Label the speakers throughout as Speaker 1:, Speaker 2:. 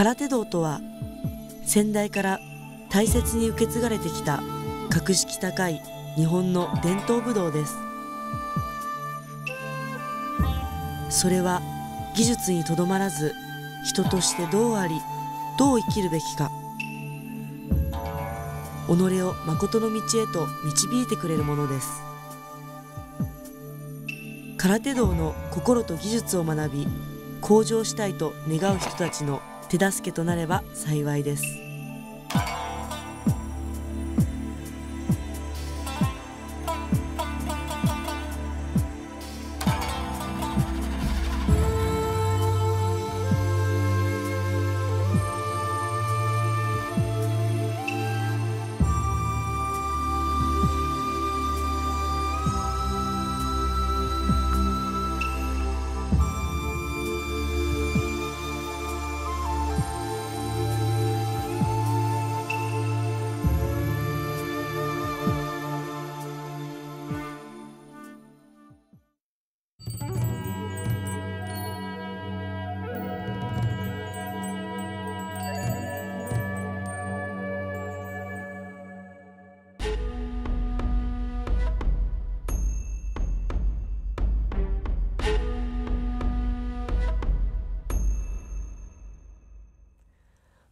Speaker 1: 空手道とは先代から大切に受け継がれてきた格式高い日本の伝統武道ですそれは技術にとどまらず人としてどうありどう生きるべきか己を誠の道へと導いてくれるものです空手道の心と技術を学び向上したいと願う人たちの手助けとなれば幸いです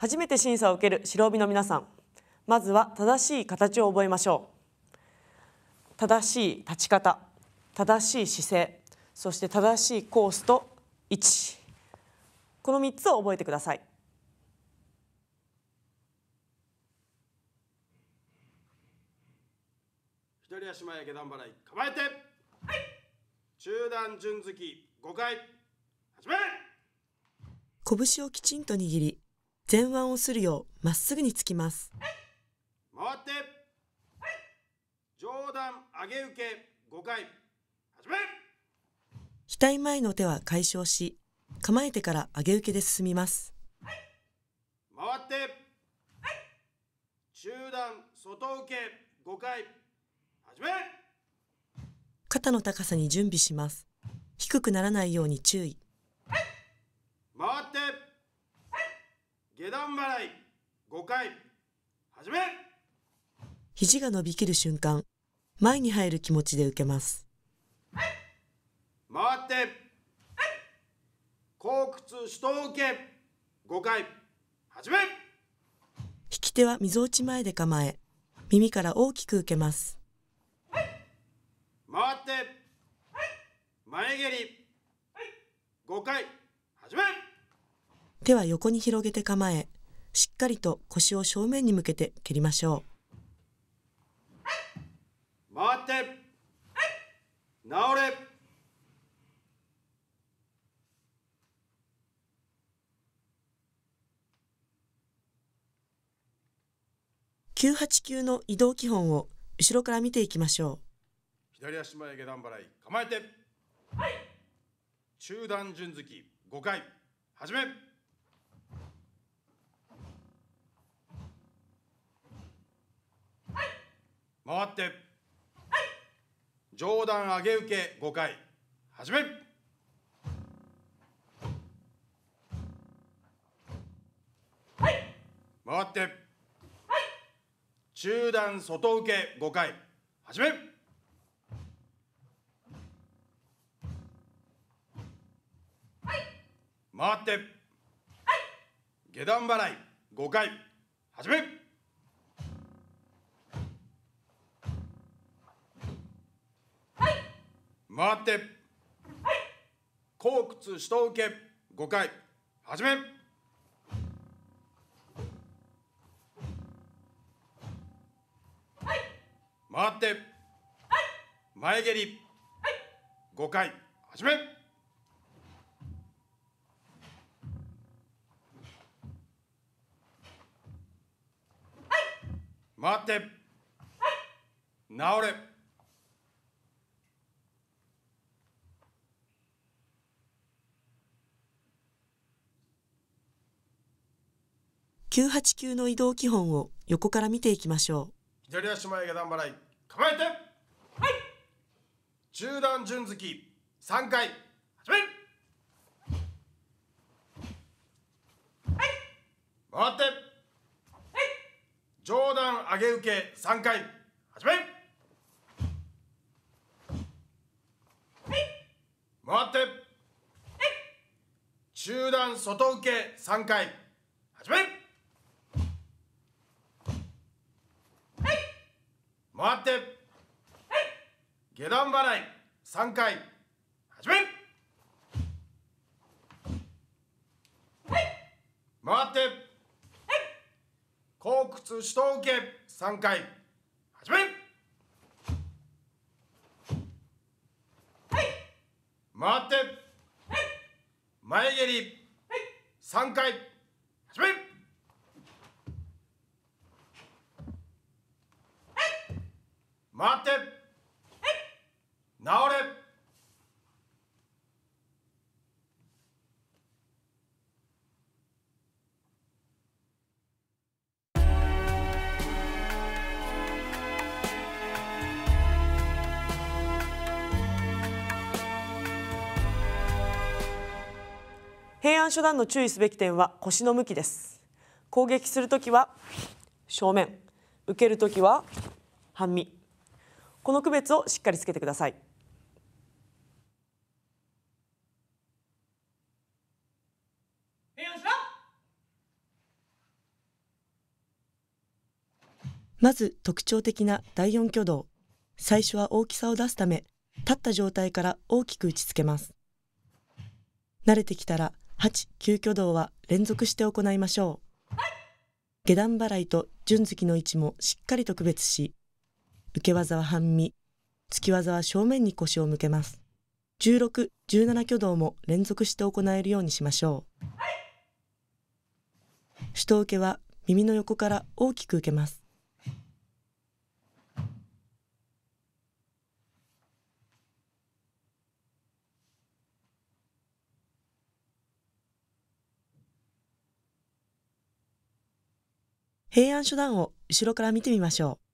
Speaker 1: 初めて審査を受ける白帯の皆さんまずは正しい形を覚えましょう正しい立ち方正しい姿勢そして正しいコースと位置この3つを覚えてください
Speaker 2: 左足前下段払い構えて、はい、中段順突き5回
Speaker 1: 始め拳をきちんと握り前腕をするようまっすぐにつきます
Speaker 2: 回って上段上げ受け5回始め
Speaker 1: 額前の手は解消し構えてから上げ受けで進みます
Speaker 2: 回って中段外受け5回始め
Speaker 1: 肩の高さに準備します低くならないように注意
Speaker 2: 回って下段払い5回始め
Speaker 1: 肘が伸びきる瞬間前に入る気持ちで受けますはい、
Speaker 2: 回ってはい、後屈主導受け5回始め引
Speaker 1: き手は溝落ち前で構え耳から大きく受けます
Speaker 2: はい、回ってはい、前蹴りはい、5回始め
Speaker 1: 手は横に広げて構え、しっかりと腰を正面に向けて蹴りましょう。
Speaker 2: 回って、はい、れ
Speaker 1: 989の移動基本を後ろから見ていきましょ
Speaker 2: う左足前下段払い構えて、はい、中段順突き5回始め回って、はい、上段上げ受け5回始めはい回って、はい、中段外受け5回始め回って、はい、下段払い5回始め回って、はい、後屈下受け5回始め回って、はい、前蹴り、はい、5回始め回って、はい、治れ
Speaker 1: 9 8級の移動基本を横から見ていきましょう
Speaker 2: 左足前下段払い構えてはい中段順突き3回始めはい回ってはい上段上げ受け3回始めはい回ってはい中段外受け3回始め3回始めはい回ってはい後屈下受け3回始めはい回ってはい前蹴り、はい、3回
Speaker 1: 平安初段の注意すべき点は腰の向きです攻撃するときは正面受けるときは半身この区別をしっかりつけてくださいまず特徴的な第四挙動最初は大きさを出すため立った状態から大きく打ちつけます慣れてきたら8、急挙動は連続して行いましょう。下段払いと順月の位置もしっかりと区別し、受け技は半身、突き技は正面に腰を向けます。16、17挙動も連続して行えるようにしましょう。首刀受けは耳の横から大きく受けます。平安初段を後ろから見てみましょう。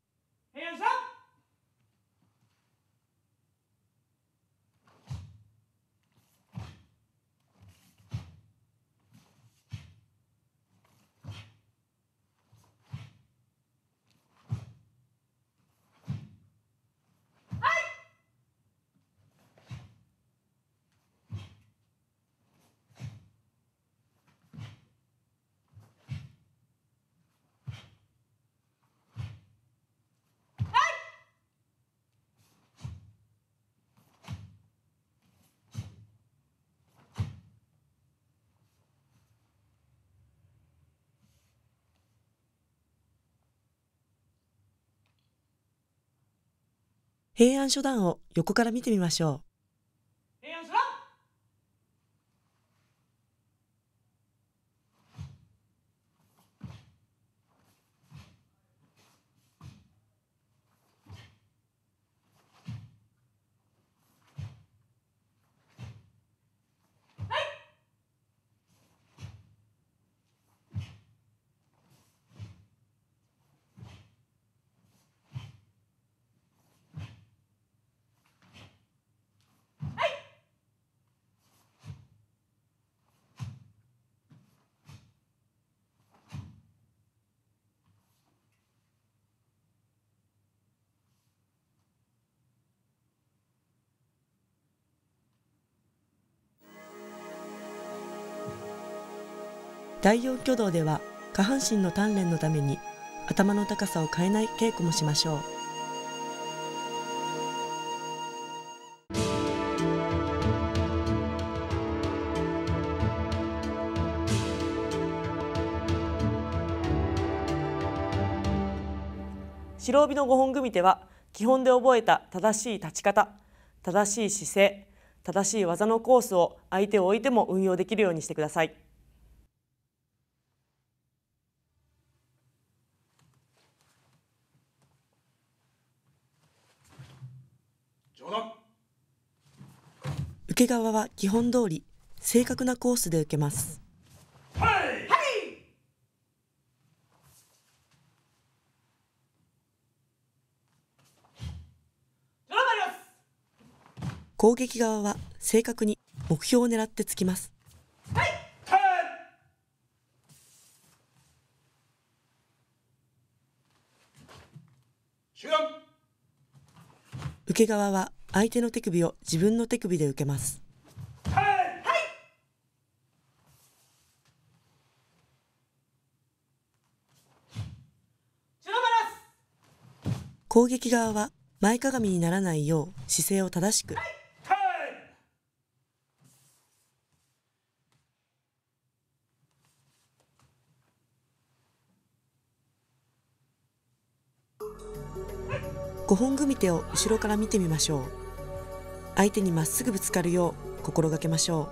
Speaker 1: 平安初段を横から見てみましょう。第4挙動では下半身の鍛錬のために頭の高さを変えない稽古もしましょう。白帯の5本組手は基本で覚えた正しい立ち方正しい姿勢正しい技のコースを相手を置いても運用できるようにしてください。受け側は基本通り正確なコースで受けます、はいはい、攻撃側は正確に目標を狙ってつきます受け側は相手の手首を自分の手首で受けます。攻撃側は前かがみにならないよう姿勢を正しく。5本組手を後ろから見てみましょう相手にまっすぐぶつかるよう心がけましょ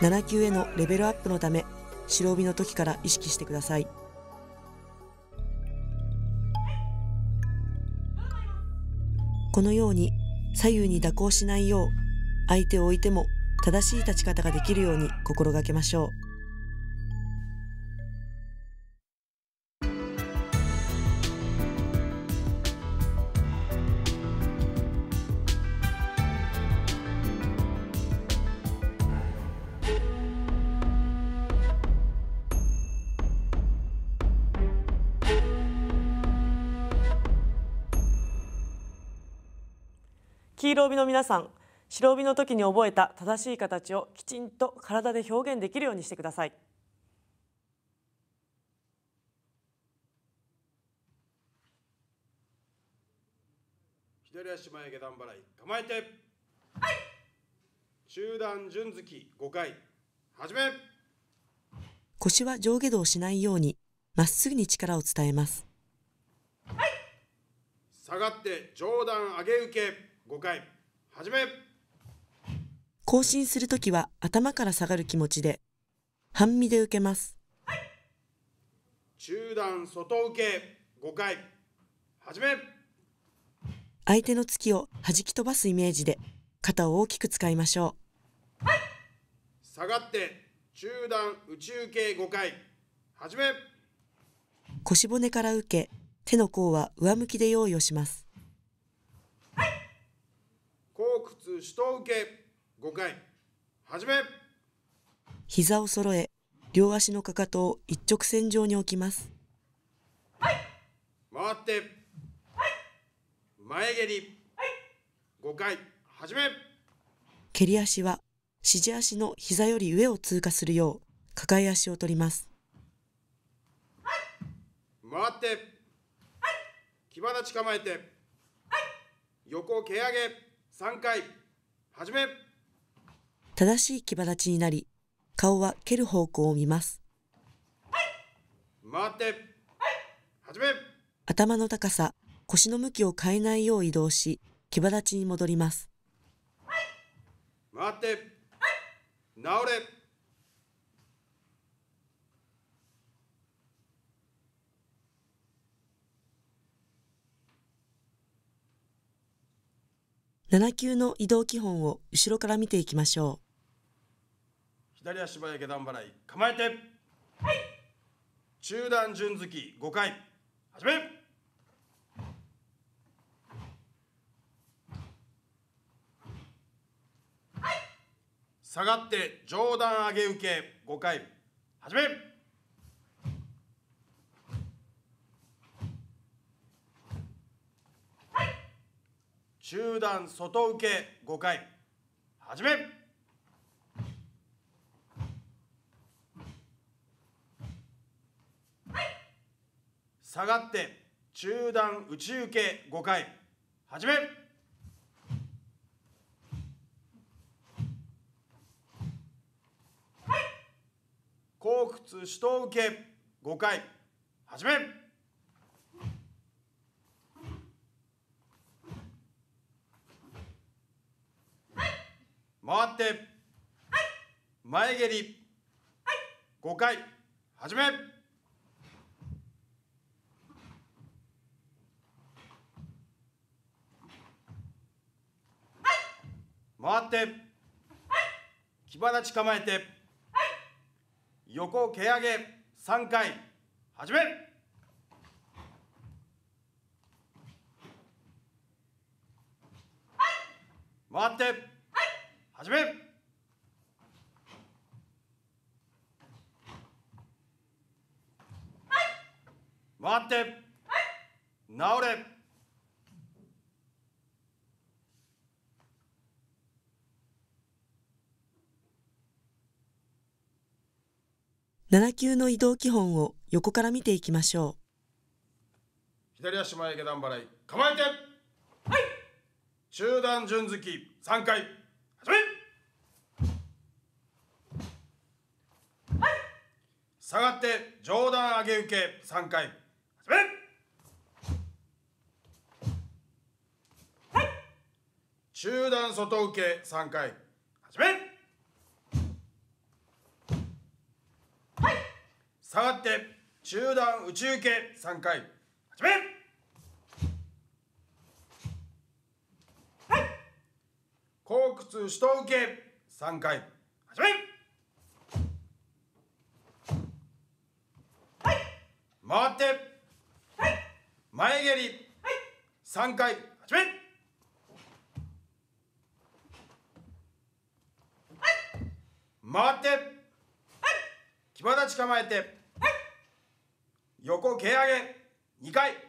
Speaker 1: う7級へのレベルアップのため白帯の時から意識してくださいこのように左右に蛇行しないよう相手を置いても正しい立ち方ができるように心がけましょう帯の皆さん白帯の時に覚えた正しい形をきちんと体で表現できるようにしてください
Speaker 2: 左足前下段払い構えてはい中段順突き5回始め
Speaker 1: 腰は上下動しないようにまっすぐに力を伝えますは
Speaker 2: い下がって上段上げ受け5回始め
Speaker 1: 更新するときは頭から下がる気持ちで半身で受けます、はい、
Speaker 2: 中段外受け5回始め
Speaker 1: 相手の突を弾き飛ばすイメージで肩を大きく使いましょう、はい、
Speaker 2: 下がって中段内受け5回始め
Speaker 1: 腰骨から受け手の甲は上向きで用意をします
Speaker 2: 屈都受け5回始め
Speaker 1: 膝を揃え両足のかかとを一直線上に置きます
Speaker 2: はい回ってはい前蹴りはい5回始め
Speaker 1: 蹴り足は指示足の膝より上を通過するよう抱え足を取ります
Speaker 2: はい。回って、はい、際立ち構えて、はい、横蹴上げ3回始め
Speaker 1: 正しい牙立ちになり顔は蹴る方向を見ます
Speaker 2: 回って始め
Speaker 1: 頭の高さ腰の向きを変えないよう移動し牙立ちに戻ります回ってれ7級の移動基本を後ろから見ていきましょう
Speaker 2: 左足早下段払い構えて、はい、中段順突き5回始めはい下がって上段上げ受け5回始め集団外受け5回始め下がって中段内受け5回始め後屈下受け5回始め回って、はい、前蹴り、はい、5回始め回って、はい、木花地構えて、はい、横蹴上げ3回始め回って始めはいってはい治
Speaker 1: れ7級の移動基本を横から見ていきましょ
Speaker 2: う左足前下段払い構えてはい中段順突き3回下がって上段上げ受け3回始めはい中段外受け3回始めはい下がって中段内受け3回始めはい後屈下受け3回始め回ってはい前蹴りはい3回始めはい回ってはい際立ち構えてはい横蹴上げ2回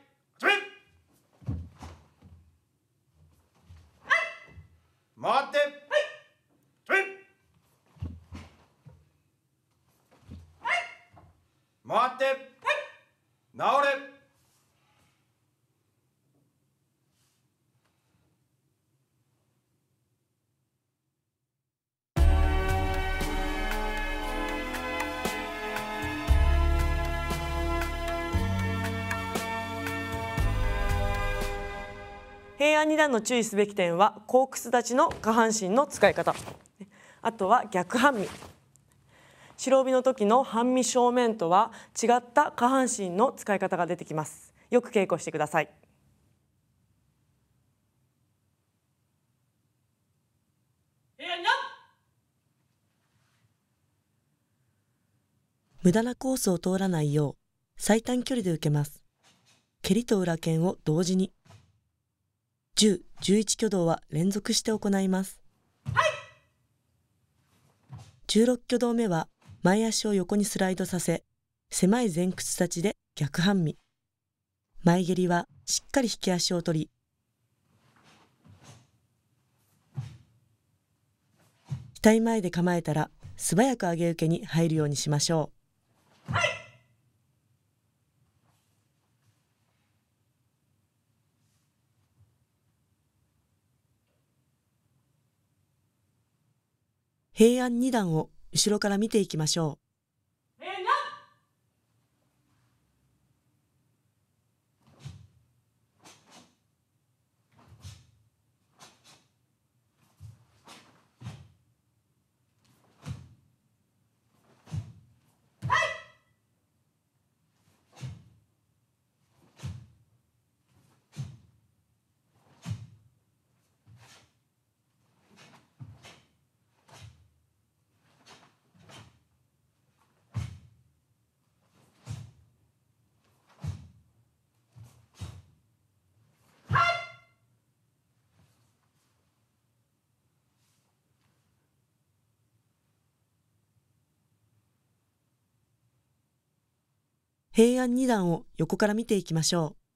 Speaker 1: らの注意すべき点はコークス立ちの下半身の使い方あとは逆半身白帯の時の半身正面とは違った下半身の使い方が出てきますよく稽古してください無駄なコースを通らないよう最短距離で受けます蹴りと裏剣を同時に10、11挙動は連続して行います。はい、16挙動目は前足を横にスライドさせ、狭い前屈立ちで逆半身。前蹴りはしっかり引き足を取り、額前で構えたら素早く上げ受けに入るようにしましょう。はい平安二段を後ろから見ていきましょう。平安二段を横から見ていきましょう。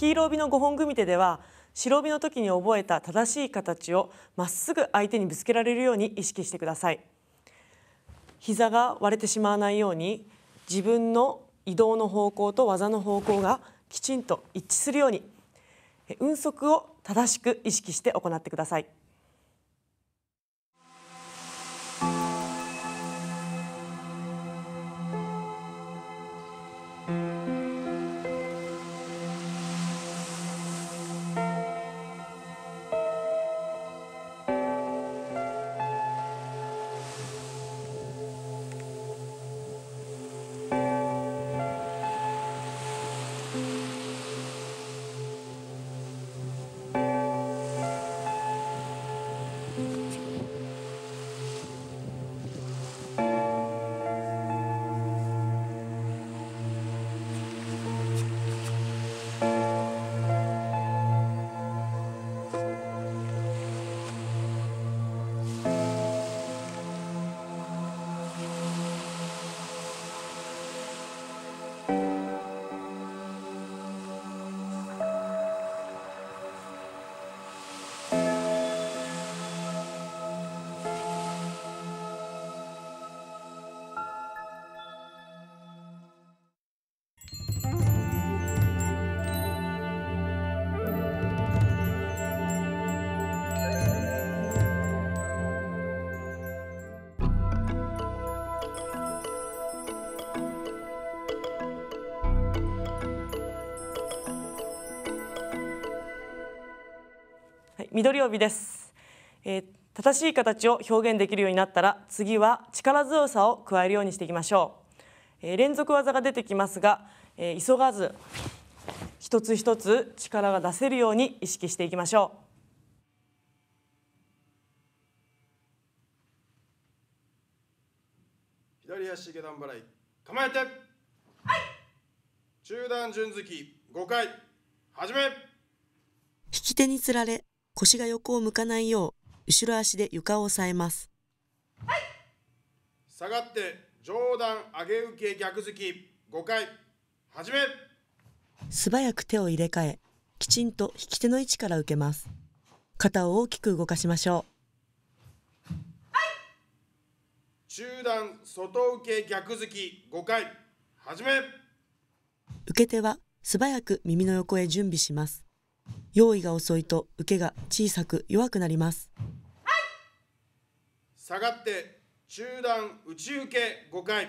Speaker 1: 黄色帯の5本組手では白帯の時に覚えた正しい形をまっすぐ相手にぶつけられるように意識してください膝が割れてしまわないように自分の移動の方向と技の方向がきちんと一致するように運速を正しく意識して行ってください。緑帯です、えー、正しい形を表現できるようになったら次は力強さを加えるようにしていきましょう、えー、連続技が出てきますが、えー、急がず一つ一つ力が出せるように意識していきましょ
Speaker 2: う左足下段払い構えて、はい、中段順突き5回始め引
Speaker 1: き手につられ腰が横を向かないよう後ろ足で床を押さえます、はい、
Speaker 2: 下がって上段上げ受け逆突き5回始め
Speaker 1: 素早く手を入れ替えきちんと引き手の位置から受けます肩を大きく動かしましょう、
Speaker 2: はい、中段外受け逆突き5回始め
Speaker 1: 受け手は素早く耳の横へ準備します用意が遅いと受けが小さく弱くなります、はい、
Speaker 2: 下がって中段打ち受け5回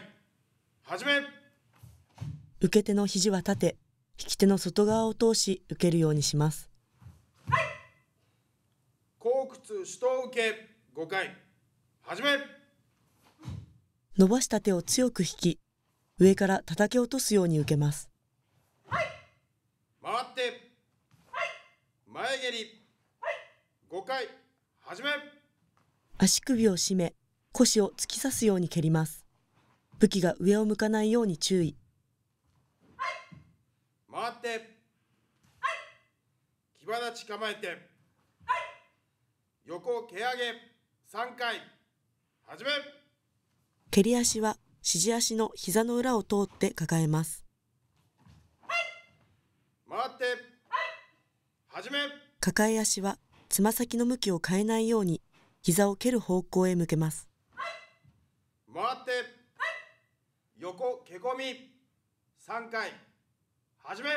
Speaker 2: 始め
Speaker 1: 受け手の肘は立て引き手の外側を通し受けるようにします、
Speaker 2: はい、後屈手刀受け5回始め
Speaker 1: 伸ばした手を強く引き上から叩き落とすように受けます、は
Speaker 2: い、回って前蹴り、はい、5回始め
Speaker 1: 足首を締め腰を突き刺すように蹴ります武器が上を向かないように注意、
Speaker 2: はい、回って、はい、牙立ち構えて、はい、横蹴上げ3回始め
Speaker 1: 蹴り足は指示足の膝の裏を通って抱えます、
Speaker 2: はい、回ってめ
Speaker 1: 抱え足はつま先の向きを変えないように膝を蹴る方向へ向けます、
Speaker 2: 回って、横蹴込み3回始め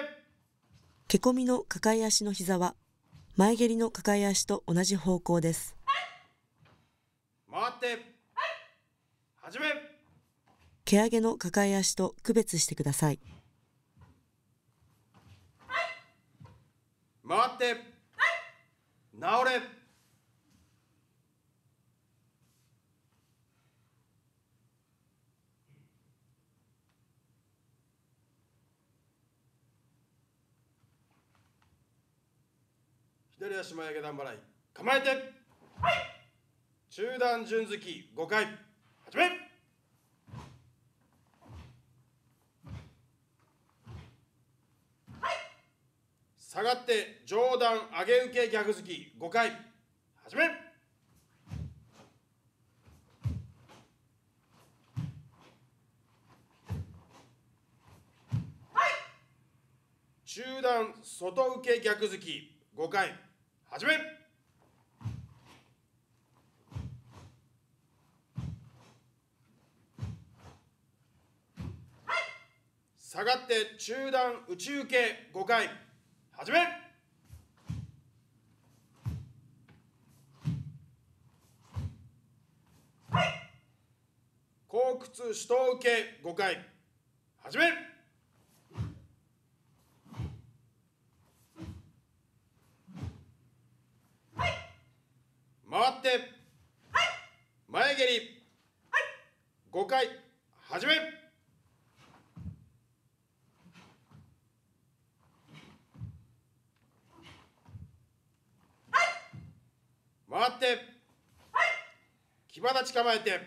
Speaker 1: 蹴込みの抱え足の膝は前蹴りの抱え足と同じ方向です
Speaker 2: 回って始め
Speaker 1: 蹴上げの抱え足と区別してください
Speaker 2: 回って直れ左足前上げ段払い構えて、はい、中段順突き5回始め下がって上段上げ受け逆突き5回始め中段外受け逆突き5回始め下がって中段内受け5回始め後屈下受け5回始め回って前蹴り5回始め回って、はい、牙立ち構えて、はい、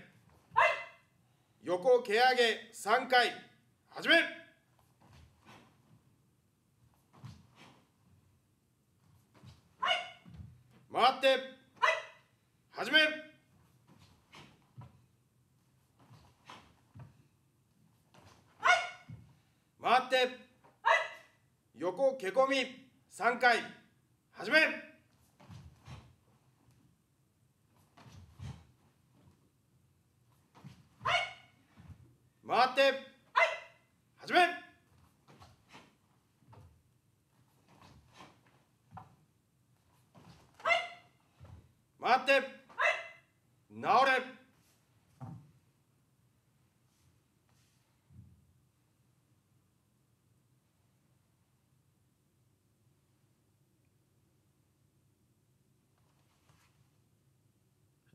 Speaker 2: 横蹴上げ3回始めはい回って、はい、始めはい回って、はい横蹴込み3回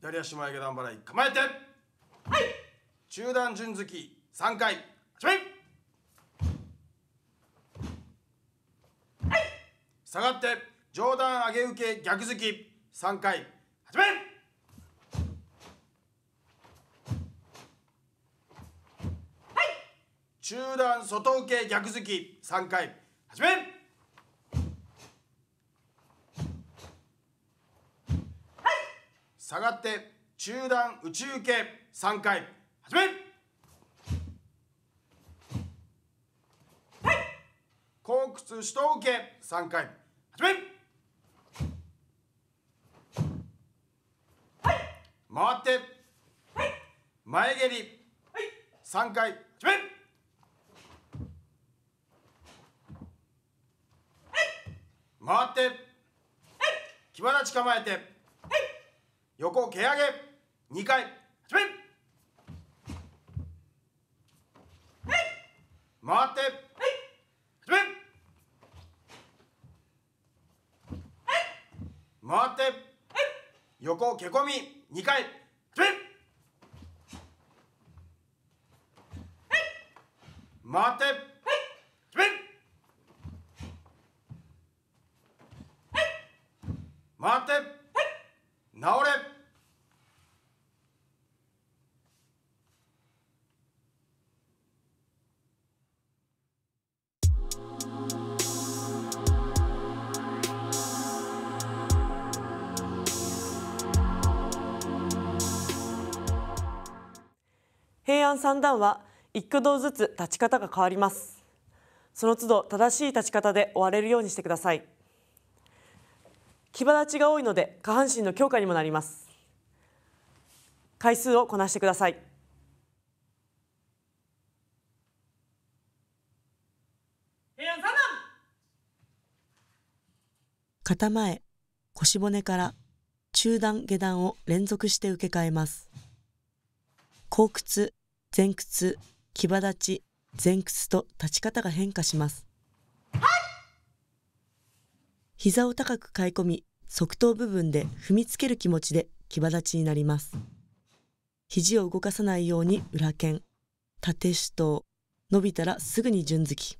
Speaker 2: 左足前下段払い構えてはい中段順突き3回始めはい下がって上段上げ受け逆突き3回始めはい中段外受け逆突き3回始め下がって中段宇宙受け3回始めはい後屈下受け3回始めはい回ってはい前蹴りはい3回始めはい回ってはい際立ち構えて横蹴上げ2回始め回って始め回って横蹴込み2回
Speaker 1: 段3段は一挙動ずつ立ち方が変わりますその都度正しい立ち方で終われるようにしてください牙立ちが多いので下半身の強化にもなります回数をこなしてください肩前腰骨から中段下段を連続して受け替えます後屈前屈牙立ち前屈と立ち方が変化します膝を高く買い込み側頭部分で踏みつける気持ちで牙立ちになります肘を動かさないように裏剣縦手刀伸びたらすぐに順突き